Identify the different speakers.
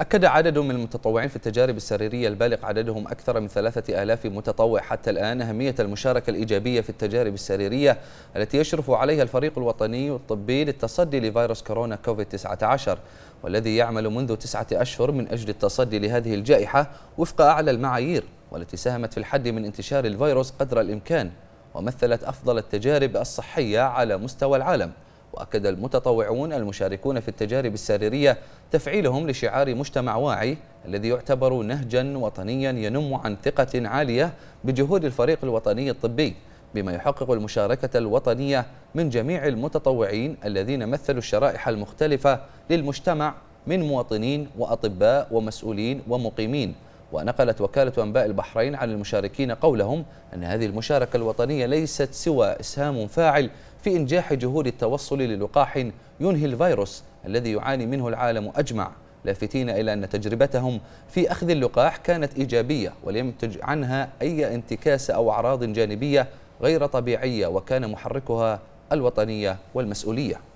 Speaker 1: أكد عدد من المتطوعين في التجارب السريرية البالغ عددهم أكثر من ثلاثة آلاف متطوع حتى الآن أهمية المشاركة الإيجابية في التجارب السريرية التي يشرف عليها الفريق الوطني الطبي للتصدي لفيروس كورونا كوفيد-19 والذي يعمل منذ تسعة أشهر من أجل التصدي لهذه الجائحة وفق أعلى المعايير والتي ساهمت في الحد من انتشار الفيروس قدر الإمكان ومثلت أفضل التجارب الصحية على مستوى العالم وأكد المتطوعون المشاركون في التجارب السريرية تفعيلهم لشعار مجتمع واعي الذي يعتبر نهجا وطنيا ينم عن ثقة عالية بجهود الفريق الوطني الطبي بما يحقق المشاركة الوطنية من جميع المتطوعين الذين مثلوا الشرائح المختلفة للمجتمع من مواطنين وأطباء ومسؤولين ومقيمين ونقلت وكالة أنباء البحرين عن المشاركين قولهم أن هذه المشاركة الوطنية ليست سوى إسهام فاعل في إنجاح جهود التوصل للقاح ينهي الفيروس الذي يعاني منه العالم أجمع لافتين إلى أن تجربتهم في أخذ اللقاح كانت إيجابية ولم تج عنها أي انتكاسة أو أعراض جانبية غير طبيعية وكان محركها الوطنية والمسؤولية